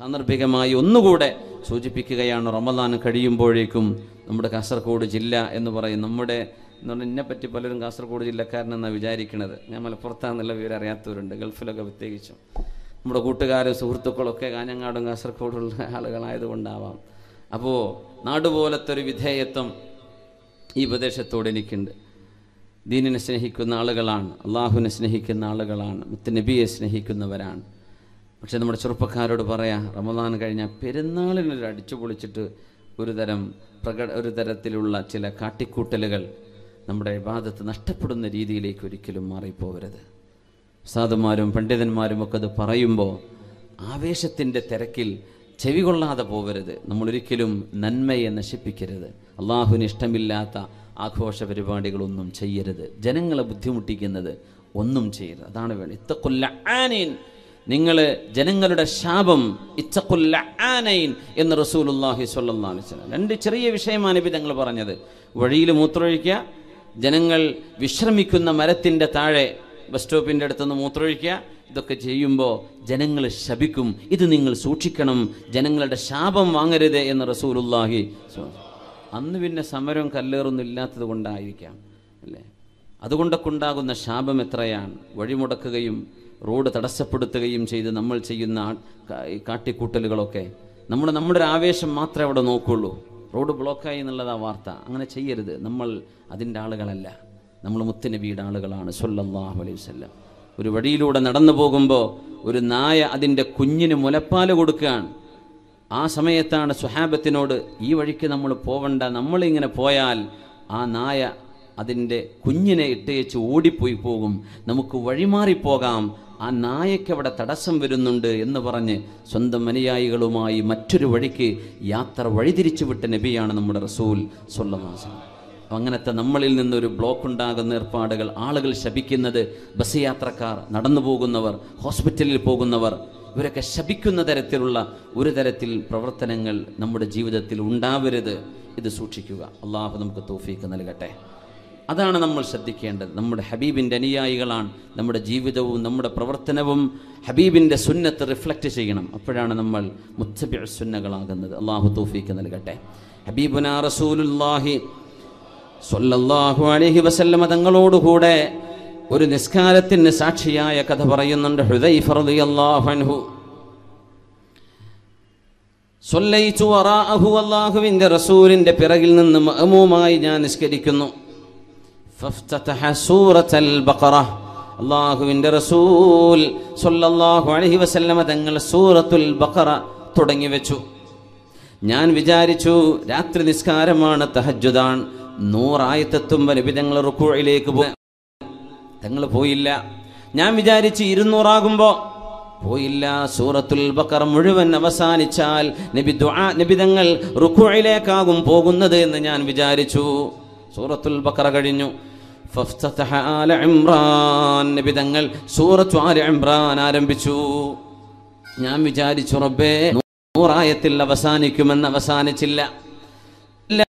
സാന്ദർഭികമായി ഒന്നുകൂടെ സൂചിപ്പിക്കുകയാണ് റമദാൻ കഴിയുമ്പോഴേക്കും നമ്മുടെ കാസർഗോഡ് ജില്ല എന്ന് പറയും നമ്മുടെ എന്ന് പറഞ്ഞാൽ എന്നെ പറ്റി പലരും കാസർഗോഡ് ജില്ലക്കാരനെന്നാണ് വിചാരിക്കുന്നത് ഞാൻ മലപ്പുറത്താണെന്നുള്ള വിവരം അറിയാത്തവരുണ്ട് ഗൾഫിലൊക്കെ പ്രത്യേകിച്ചും നമ്മുടെ കൂട്ടുകാരും സുഹൃത്തുക്കളൊക്കെ കാഞ്ഞങ്ങാടും കാസർഗോഡുള്ള ആളുകളായതുകൊണ്ടാവാം അപ്പോൾ നാടുപോലത്തെ ഒരു വിധേയത്വം ഈ പ്രദേശത്തോട് എനിക്കുണ്ട് ദീനിനെ സ്നേഹിക്കുന്ന ആളുകളാണ് അള്ളാഹുവിനെ സ്നേഹിക്കുന്ന ആളുകളാണ് മുത്ത് നബിയെ സ്നേഹിക്കുന്നവരാണ് പക്ഷേ നമ്മുടെ ചെറുപ്പക്കാരോട് പറയാം റമദാൻ കഴിഞ്ഞാൽ പെരുന്നാളിനൊരു അടിച്ചു പൊളിച്ചിട്ട് ഒരു തരം പ്രകട ഒരു തരത്തിലുള്ള ചില കാട്ടിക്കൂട്ടലുകൾ നമ്മുടെ വിവാദത്ത് നഷ്ടപ്പെടുന്ന രീതിയിലേക്ക് ഒരിക്കലും മാറിപ്പോകരുത് സാധുമാരും പണ്ഡിതന്മാരും ഒക്കെ അത് പറയുമ്പോൾ ആവേശത്തിൻ്റെ തിരക്കിൽ ചെവി കൊള്ളാതെ പോകരുത് നമ്മളൊരിക്കലും നന്മയെ നശിപ്പിക്കരുത് അള്ളാഹുവിന് ഇഷ്ടമില്ലാത്ത ആഘോഷ പരിപാടികളൊന്നും ചെയ്യരുത് ജനങ്ങളെ ബുദ്ധിമുട്ടിക്കുന്നത് ഒന്നും ചെയ്യരുത് അതാണ് വേണ്ടത് ഇത്തക്കൊല്ല ആനീൻ നിങ്ങൾ ജനങ്ങളുടെ ശാപം ഇച്ചക്കുല്ല ആനയിൻ എന്ന് റസൂലുല്ലാഹി സ്വല്ലാസ്വലം രണ്ട് ചെറിയ വിഷയമാണ് ഇപ്പം ഞങ്ങൾ പറഞ്ഞത് വഴിയിൽ മൂത്രമൊഴിക്കുക ജനങ്ങൾ വിശ്രമിക്കുന്ന മരത്തിൻ്റെ താഴെ ബസ് സ്റ്റോപ്പിൻ്റെ അടുത്തുനിന്ന് മൂത്രമൊഴിക്കുക ഇതൊക്കെ ചെയ്യുമ്പോൾ ജനങ്ങൾ ശപിക്കും ഇത് നിങ്ങൾ സൂക്ഷിക്കണം ജനങ്ങളുടെ ശാപം വാങ്ങരുത് എന്ന് റസൂലുല്ലാഹി അന്ന് പിന്നെ സമരം കല്ലേറൊന്നും ഇല്ലാത്തത് കൊണ്ടായിരിക്കാം അല്ലേ അതുകൊണ്ടൊക്കെ ഉണ്ടാകുന്ന ശാപം എത്രയാണ് വഴിമുടക്കുകയും റോഡ് തടസ്സപ്പെടുത്തുകയും ചെയ്ത് നമ്മൾ ചെയ്യുന്ന കാട്ടിക്കൂട്ടലുകളൊക്കെ നമ്മൾ നമ്മുടെ ഒരു ആവേശം മാത്രമേ അവിടെ നോക്കുള്ളൂ റോഡ് ബ്ലോക്കായി എന്നുള്ളതാ വാർത്ത അങ്ങനെ ചെയ്യരുത് നമ്മൾ അതിൻ്റെ ആളുകളല്ല നമ്മൾ വീട് ആളുകളാണ് സൊല്ലാഹു അലൈഹി വല്ലം ഒരു വഴിയിലൂടെ നടന്നു പോകുമ്പോൾ ഒരു നായ അതിൻ്റെ കുഞ്ഞിന് മുലപ്പാൽ കൊടുക്കുകയാണ് ആ സമയത്താണ് സുഹാബത്തിനോട് ഈ വഴിക്ക് നമ്മൾ പോവണ്ട നമ്മളിങ്ങനെ പോയാൽ ആ നായ അതിൻ്റെ കുഞ്ഞിനെ ഇട്ടയച്ച് ഓടിപ്പോയി പോകും നമുക്ക് വഴിമാറിപ്പോകാം ആ അവിടെ തടസ്സം വരുന്നുണ്ട് എന്ന് പറഞ്ഞ് സ്വന്തം അനുയായികളുമായി മറ്റൊരു വഴിക്ക് യാത്ര വഴിതിരിച്ചു വിട്ട നബിയാണ് നമ്മുടെ റസൂൽ സ്വല്ലമാസം അങ്ങനത്തെ നമ്മളിൽ നിന്നൊരു ബ്ലോക്ക് ഉണ്ടാകുന്ന ഏർപ്പാടുകൾ ആളുകൾ ശപിക്കുന്നത് ബസ് യാത്രക്കാർ നടന്നു പോകുന്നവർ ഹോസ്പിറ്റലിൽ പോകുന്നവർ ഇവരൊക്കെ ശപിക്കുന്ന തരത്തിലുള്ള ഒരു തരത്തിൽ പ്രവർത്തനങ്ങൾ നമ്മുടെ ജീവിതത്തിൽ ഉണ്ടാവരുത് ഇത് സൂക്ഷിക്കുക അള്ളാഹു നമുക്ക് തോഫീക്ക് നൽകട്ടെ അതാണ് നമ്മൾ ശ്രദ്ധിക്കേണ്ടത് നമ്മുടെ ഹബീബിൻ്റെ അനുയായികളാണ് നമ്മുടെ ജീവിതവും നമ്മുടെ പ്രവർത്തനവും ഹബീബിൻ്റെ സുന്നത്ത് റിഫ്ലക്റ്റ് ചെയ്യണം അപ്പോഴാണ് നമ്മൾ മുത്തബിഅ സുന്നകളാകുന്നത് അള്ളാഹു തൗഫീക്ക് നൽകട്ടെ ഹബീബുന റസൂലുല്ലാഹി സൊല്ലാഹു അലഹി വസല്ലമ തങ്ങളോടുകൂടെ ഒരു നിസ്കാരത്തിന് സാക്ഷിയായ കഥ പറയുന്നുണ്ട് ഹൃദയ് ഫറദി അള്ളാഹു സൊല്ലയിച്ചു അറാഹു അള്ളാഹുവിൻ്റെ റസൂലിൻ്റെ പിറകിൽ നിന്ന് മഹമൂമായി ഞാൻ നിസ്കരിക്കുന്നു അള്ളാഹുവിൻ്റെ റസൂൽ സൊല്ലാഹു അലഹി വസല്ലമ തങ്ങൾ സൂറത്തുൽ ബക്കറ തുടങ്ങി വെച്ചു ഞാൻ വിചാരിച്ചു രാത്രി നിസ്കാരമാണ് തഹജുദാൻ നൂറായത്തെത്തുമ്പോൾ നബി തങ്ങൾ റുക്കുഴയിലേക്ക് പോ തങ്ങൾ പോയില്ല ഞാൻ വിചാരിച്ച് ഇരുന്നൂറാകുമ്പോൾ പോയില്ല സൂറത്തുൽ ബക്കർ മുഴുവൻ അവസാനിച്ചാൽ നബി ദ്വാ നബിതങ്ങൾ റുക്കുഴയിലേക്കാകും പോകുന്നത് എന്ന് ഞാൻ വിചാരിച്ചു സൂറത്തുൽ ബക്കറ കഴിഞ്ഞു ഇമ്രാൻ നബി തങ്ങൾ ഇമ്രാൻ ആരംഭിച്ചു ഞാൻ വിചാരിച്ചു റബ്ബേ നൂറായത്തിൽ അവസാനിക്കുമെന്ന് അവസാനിച്ചില്ല എല്ലാ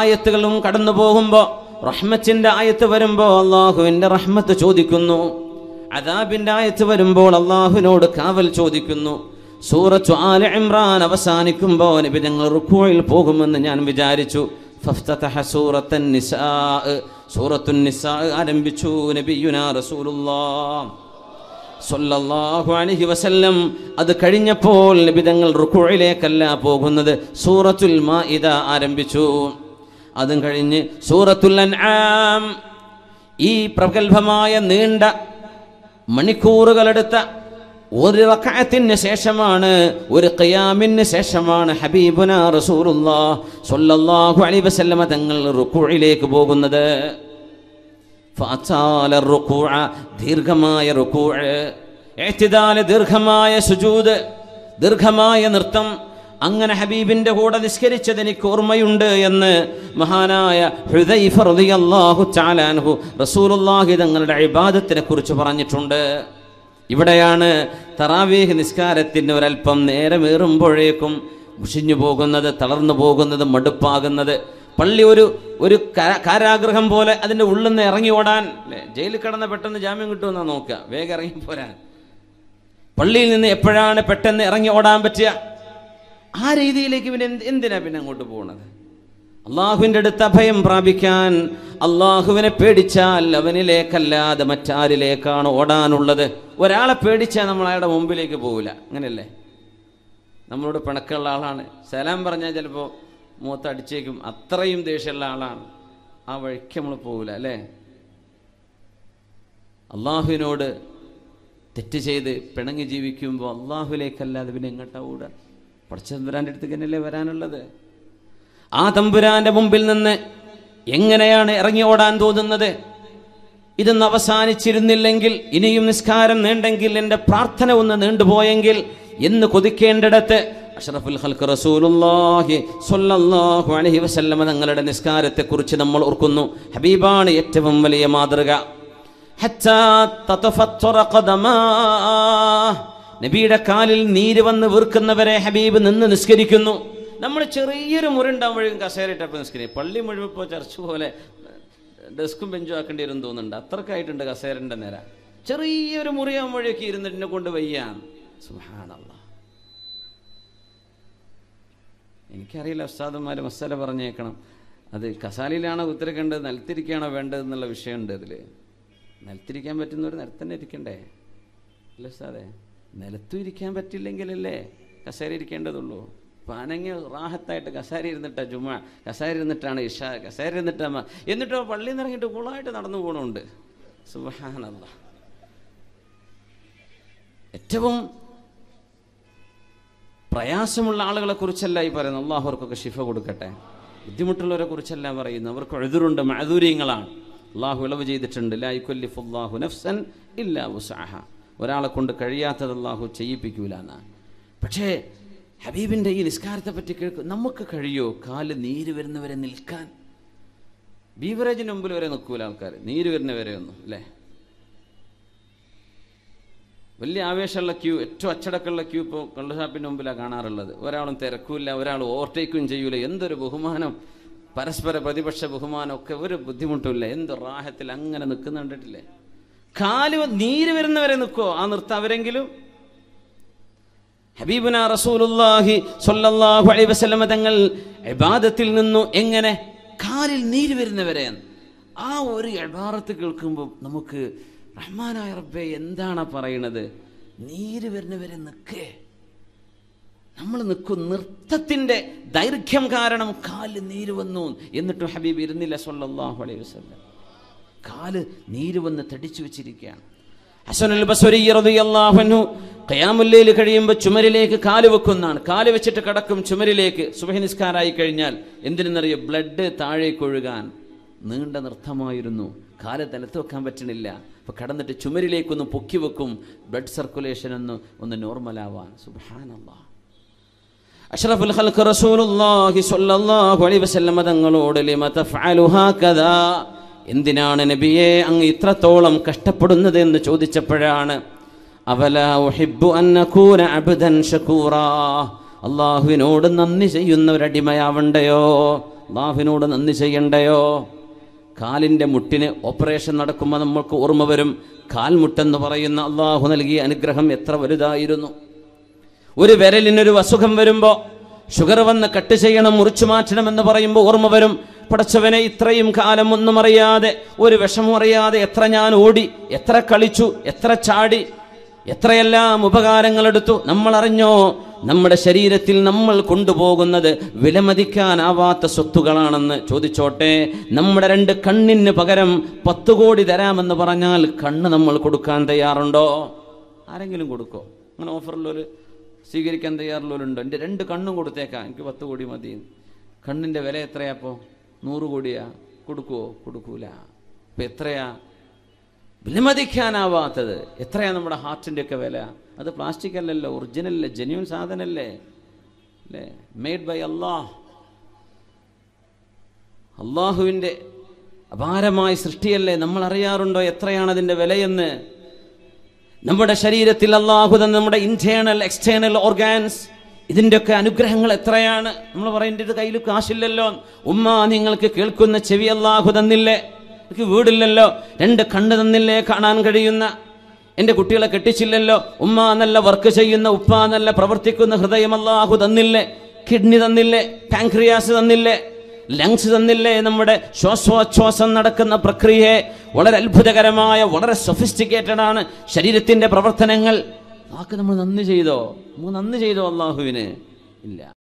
ആയത്തുകളും കടന്നു പോകുമ്പോൾ റഹ്മത്തിന്റെ ആയത്ത് വരുമ്പോൾ അള്ളാഹുവിന്റെ റഹ്മത്ത് ചോദിക്കുന്നു അദാബിന്റെ ആയത്ത് വരുമ്പോൾ അള്ളാഹുവിനോട് കാവൽ ചോദിക്കുന്നു സൂറത്ത് ആല ഇമ്രാൻ അവസാനിക്കുമ്പോൾ നബി ഞങ്ങൾ റുക്കുവയിൽ പോകുമെന്ന് ഞാൻ വിചാരിച്ചു സൂറത്തു നിസാ ആരംഭിച്ചു നബിയുന റസൂലുള്ളാ സൊല്ലാഹു അലൈഹി വസല്ലം അത് കഴിഞ്ഞപ്പോൾ നബിതങ്ങൾ റുക്കുഴയിലേക്കല്ല പോകുന്നത് സൂറത്തുൽ മാഇദ ആരംഭിച്ചു അതും കഴിഞ്ഞ് സൂറത്തുൽ അൻആം ഈ പ്രഗത്ഭമായ നീണ്ട മണിക്കൂറുകളെടുത്ത ഒരു റക്കായത്തിന് ശേഷമാണ് ഒരു ഖിയാമിന് ശേഷമാണ് ഹബീബുന റസൂറുല്ലാ സൊല്ലാഹു അലൈഹി വസല്ലമ തങ്ങൾ റുക്കുഴയിലേക്ക് പോകുന്നത് ദീർഘമായ റുകൂഅ ഇഹ്തിദാല ദീർഘമായ സുജൂദ് ദീർഘമായ നൃത്തം അങ്ങനെ ഹബീബിന്റെ കൂടെ നിസ്കരിച്ചത് എനിക്ക് ഓർമ്മയുണ്ട് എന്ന് മഹാനായ തആല അൻഹു റസൂലുള്ളാഹി തങ്ങളുടെ ഇബാദത്തിനെ കുറിച്ച് പറഞ്ഞിട്ടുണ്ട് ഇവിടെയാണ് തറാവീഹ് നിസ്കാരത്തിന് ഒരല്പം നേരമേറുമ്പോഴേക്കും മുഷിഞ്ഞു പോകുന്നത് തളർന്നു പോകുന്നത് മടുപ്പാകുന്നത് പള്ളി ഒരു ഒരു കാരാഗ്രഹം പോലെ അതിൻ്റെ ഉള്ളിൽ നിന്ന് ഇറങ്ങി ഓടാൻ ജയിലിൽ കിടന്ന പെട്ടെന്ന് ജാമ്യം കിട്ടുമെന്നാണ് നോക്കുക വേഗം ഇറങ്ങി പോരാൻ പള്ളിയിൽ നിന്ന് എപ്പോഴാണ് പെട്ടെന്ന് ഇറങ്ങി ഓടാൻ പറ്റുക ആ രീതിയിലേക്ക് പിന്നെ എന്തിനാ പിന്നെ അങ്ങോട്ട് പോകുന്നത് അള്ളാഹുവിൻ്റെ അടുത്ത് അഭയം പ്രാപിക്കാൻ അള്ളാഹുവിനെ പേടിച്ചാൽ അവനിലേക്കല്ലാതെ മറ്റാരിലേക്കാണ് ഓടാനുള്ളത് ഒരാളെ പേടിച്ചാൽ നമ്മൾ അയാളുടെ മുമ്പിലേക്ക് പോകില്ല അങ്ങനെയല്ലേ നമ്മളോട് പിണക്കുള്ള ആളാണ് സലാം പറഞ്ഞാൽ ചിലപ്പോൾ മൂത്തടിച്ചേക്കും അത്രയും ദേഷ്യമുള്ള ആളാണ് ആ വഴിക്ക് നമ്മൾ പോകില്ല അല്ലേ അള്ളാഹുവിനോട് തെറ്റ് ചെയ്ത് പിണങ്ങി ജീവിക്കുമ്പോൾ അള്ളാഹുലേക്കല്ലാതെ പിന്നെ എങ്ങോട്ടാ ഓടുക തമ്പുരാൻ്റെ അടുത്ത് തന്നെയല്ലേ വരാനുള്ളത് ആ തമ്പുരാൻ്റെ മുമ്പിൽ നിന്ന് എങ്ങനെയാണ് ഇറങ്ങി ഓടാൻ തോന്നുന്നത് ഇതൊന്ന് അവസാനിച്ചിരുന്നില്ലെങ്കിൽ ഇനിയും നിസ്കാരം നീണ്ടെങ്കിൽ എൻ്റെ പ്രാർത്ഥന ഒന്ന് നീണ്ടുപോയെങ്കിൽ എന്ന് കൊതിക്കേണ്ടിടത്ത് അഷറഫുൽ ഹൽക്ക് റസൂലുള്ളാഹി സ്വല്ലല്ലാഹു അലൈഹി വസല്ലം തങ്ങളുടെ നിസ്കാരത്തെക്കുറിച്ച് നമ്മൾ ഓർക്കുന്നു ഹബീബാണ് ഏറ്റവും വലിയ മാതൃക നബിയുടെ കാലിൽ നീര് വന്ന് വീർക്കുന്നവരെ ഹബീബ് നിന്ന് നിസ്കരിക്കുന്നു നമ്മൾ ചെറിയൊരു മുരുണ്ടാകുമ്പോഴും കസേരയിട്ടപ്പോൾ നിസ്കരിക്കും പള്ളി മുഴുവൻ ഇപ്പോൾ ചർച്ച് പോലെ ഡെസ്കും ബെഞ്ചും ആക്കേണ്ടി വരും തോന്നുന്നുണ്ട് അത്രക്കായിട്ടുണ്ട് കസേരൻ്റെ നേരം ചെറിയൊരു മുറിയാകുമ്പോഴേക്ക് ഇരുന്നിട്ടിനെ കൊണ്ട് വയ്യാൻ സുഹാണല്ലോ എനിക്കറിയില്ല ഉസ്താദന്മാർ മസാല പറഞ്ഞേക്കണം അത് കസാലിയിലാണോ ഉത്തരക്കേണ്ടത് നിലത്തിരിക്കുകയാണോ വേണ്ടത് എന്നുള്ള വിഷയമുണ്ട് അതിൽ നിലത്തിരിക്കാൻ പറ്റുന്നവർ നിലത്തന്നെ ഇരിക്കണ്ടേ അല്ല ഉസ്താദേ നിലത്തും ഇരിക്കാൻ പറ്റില്ലെങ്കിലല്ലേ കസേര ഇരിക്കേണ്ടതുള്ളൂ പനങ്ങി റാഹത്തായിട്ട് കസേര ഇരുന്നിട്ടാ ജുമ കസേര ഇരുന്നിട്ടാണ് ഇഷ കസേര ഇരുന്നിട്ടാ എന്നിട്ടോ പള്ളിയിൽ നിന്ന് ഇറങ്ങിയിട്ട് കൂളായിട്ട് നടന്നു പോകണുണ്ട് സുബഹാനല്ല ഏറ്റവും പ്രയാസമുള്ള കുറിച്ചല്ല ഈ പറയുന്നത് അള്ളാഹുർക്കൊക്കെ ശിഫ ഷിഫ കൊടുക്കട്ടെ ബുദ്ധിമുട്ടുള്ളവരെ കുറിച്ചല്ല പറയുന്നത് അവർക്ക് എഴുതുറുണ്ട് മാധുര്യങ്ങളാണ് അള്ളാഹു ഇളവ് ചെയ്തിട്ടുണ്ട് ലായിക്കൊല്ലിഫ് നഫ്സൻ ഇല്ലാ ഉസാഹ ഒരാളെ കൊണ്ട് കഴിയാത്തത് അള്ളാഹു ചെയ്യിപ്പിക്കൂല എന്നാണ് പക്ഷേ ഹബീബിൻ്റെ ഈ നിസ്കാരത്തെ പറ്റി കേൾക്കും നമുക്ക് കഴിയോ കാല് നീര് വരുന്നവരെ നിൽക്കാൻ ബീവറേജിന് മുമ്പിൽ വരെ നിൽക്കൂല ആൾക്കാർ നീര് വരുന്നവരെ ഒന്നും അല്ലേ വലിയ ആവേശമുള്ള ക്യൂ ഏറ്റവും അച്ചടക്കമുള്ള ക്യൂ ഇപ്പോൾ കള്ളുഷാപ്പിൻ്റെ മുമ്പിലാണ് കാണാറുള്ളത് ഒരാളും തിരക്കില്ല ഒരാൾ ഓവർടേക്കും ചെയ്യൂല എന്തൊരു ബഹുമാനം പരസ്പര പ്രതിപക്ഷ ബഹുമാനമൊക്കെ ഒരു ബുദ്ധിമുട്ടുമില്ല എന്ത് റാഹത്തിൽ അങ്ങനെ നിൽക്കുന്ന കണ്ടിട്ടില്ലേ കാല് നീര് വരുന്നവരെ നിൽക്കോ ആ നിർത്ത അവരെങ്കിലും ഹബീബുന റസൂലുല്ലാഹി സൊല്ലാഹു അലൈ വസ്ലമ തങ്ങൾ എബാദത്തിൽ നിന്നു എങ്ങനെ കാലിൽ നീര് വരുന്നവരെ ആ ഒരു എബാറത്ത് കേൾക്കുമ്പോൾ നമുക്ക് റഹ്മാനായ റബ്ബെ എന്താണ് പറയണത് നീര് വരുന്നവരെ നിൽക്കേ നമ്മൾ നിൽക്കും നൃത്തത്തിൻ്റെ ദൈർഘ്യം കാരണം കാല് നീര് വന്നു എന്നിട്ട് ഹബീബ് ഇരുന്നില്ല സൊല്ലാഹു അലൈഹി വസ്ലം കാല് നീര് വന്ന് തടിച്ചു വെച്ചിരിക്കുകയാണ് ഹസനുൽ ബസ്വരി കഴിയുമ്പോൾ ചുമരിലേക്ക് കാല് വെക്കുന്നതാണ് കാല് വെച്ചിട്ട് കിടക്കും ചുമരിലേക്ക് സുഭനിസ്കാരായി കഴിഞ്ഞാൽ എന്തിനെന്നറിയ ബ്ലഡ് താഴേക്കൊഴുകാൻ നീണ്ട നൃത്തമായിരുന്നു കാല് തലത്ത് വെക്കാൻ പറ്റണില്ല അപ്പോൾ കടന്നിട്ട് ചുമരിലേക്കൊന്ന് പൊക്കി വെക്കും ബ്ലഡ് സർക്കുലേഷൻ ഒന്ന് ഒന്ന് നോർമലാവാൻ സുബാനല്ലാ അഷ്റഫുൽ റസൂലുള്ളാഹി സ്വല്ലല്ലാഹു അലൈഹി തങ്ങളോട് ലിമ എന്തിനാണ് നബിയെ അങ്ങ് ഇത്രത്തോളം കഷ്ടപ്പെടുന്നത് എന്ന് ചോദിച്ചപ്പോഴാണ് അള്ളാഹുവിനോട് നന്ദി ചെയ്യുന്ന ഒരടിമയാവണ്ടയോ അള്ളാഹുവിനോട് നന്ദി ചെയ്യണ്ടയോ കാലിൻ്റെ മുട്ടിന് ഓപ്പറേഷൻ നടക്കുമ്പോൾ നമ്മൾക്ക് ഓർമ്മ വരും കാൽമുട്ടെന്ന് പറയുന്ന അള്ളാഹു നൽകിയ അനുഗ്രഹം എത്ര വലുതായിരുന്നു ഒരു വിരലിനൊരു അസുഖം വരുമ്പോൾ ഷുഗർ വന്ന് കട്ട് ചെയ്യണം മുറിച്ചു മാറ്റണം എന്ന് പറയുമ്പോൾ ഓർമ്മ വരും പടച്ചവനെ ഇത്രയും കാലം ഒന്നും അറിയാതെ ഒരു വിഷമം അറിയാതെ എത്ര ഞാൻ ഓടി എത്ര കളിച്ചു എത്ര ചാടി എത്രയെല്ലാം ഉപകാരങ്ങൾ എടുത്തു നമ്മൾ അറിഞ്ഞോ നമ്മുടെ ശരീരത്തിൽ നമ്മൾ കൊണ്ടുപോകുന്നത് വിലമതിക്കാനാവാത്ത സ്വത്തുകളാണെന്ന് ചോദിച്ചോട്ടെ നമ്മുടെ രണ്ട് കണ്ണിന് പകരം പത്ത് കോടി തരാമെന്ന് പറഞ്ഞാൽ കണ്ണ് നമ്മൾ കൊടുക്കാൻ തയ്യാറുണ്ടോ ആരെങ്കിലും കൊടുക്കോ അങ്ങനെ ഓഫറിലൊരു സ്വീകരിക്കാൻ തയ്യാറുള്ളവരുണ്ടോ എൻ്റെ രണ്ട് കണ്ണും കൊടുത്തേക്കാം എനിക്ക് പത്ത് കോടി മതി കണ്ണിൻ്റെ വില എത്രയാ അപ്പോൾ നൂറ് കോടിയാ കൊടുക്കുവോ കൊടുക്കൂല അപ്പം എത്രയാ വിലമതിക്കാനാവാത്തത് എത്രയാണ് നമ്മുടെ ഒക്കെ വില അത് പ്ലാസ്റ്റിക് അല്ലല്ലോ ഒറിജിനൽ അല്ലേ ജെന്യൂൻ സാധനമല്ലേ അല്ലേ മെയ്ഡ് ബൈ അള്ളാഹ് അള്ളാഹുവിൻ്റെ അപാരമായ സൃഷ്ടിയല്ലേ നമ്മൾ അറിയാറുണ്ടോ എത്രയാണ് അതിൻ്റെ വിലയെന്ന് നമ്മുടെ ശരീരത്തിൽ അള്ളാഹു തന്നെ നമ്മുടെ ഇൻറ്റേണൽ എക്സ്റ്റേണൽ ഓർഗാൻസ് ഇതിൻ്റെയൊക്കെ അനുഗ്രഹങ്ങൾ എത്രയാണ് നമ്മൾ പറയേണ്ടത് കയ്യിൽ കാശില്ലല്ലോ ഉമ്മ നിങ്ങൾക്ക് കേൾക്കുന്ന ചെവി അള്ളാഹു തന്നില്ലേ എനിക്ക് വീടില്ലല്ലോ രണ്ട് കണ്ണു തന്നില്ലേ കാണാൻ കഴിയുന്ന എൻ്റെ കുട്ടികളെ കെട്ടിച്ചില്ലല്ലോ ഉമ്മ നല്ല വർക്ക് ചെയ്യുന്ന ഉപ്പ നല്ല പ്രവർത്തിക്കുന്ന ഹൃദയം അല്ലാഹു തന്നില്ലേ കിഡ്നി തന്നില്ലേ പാൻക്രിയാസ് തന്നില്ലേ ലങ്സ് തന്നില്ലേ നമ്മുടെ ശ്വാസോച്ഛ്വാസം നടക്കുന്ന പ്രക്രിയയെ വളരെ അത്ഭുതകരമായ വളരെ സൊഫിസ്റ്റിക്കേറ്റഡ് ആണ് ശരീരത്തിൻ്റെ പ്രവർത്തനങ്ങൾ വാക്ക് നമ്മൾ നന്ദി ചെയ്തോ നമ്മൾ നന്ദി ചെയ്തോ അള്ളാഹുവിന് ഇല്ല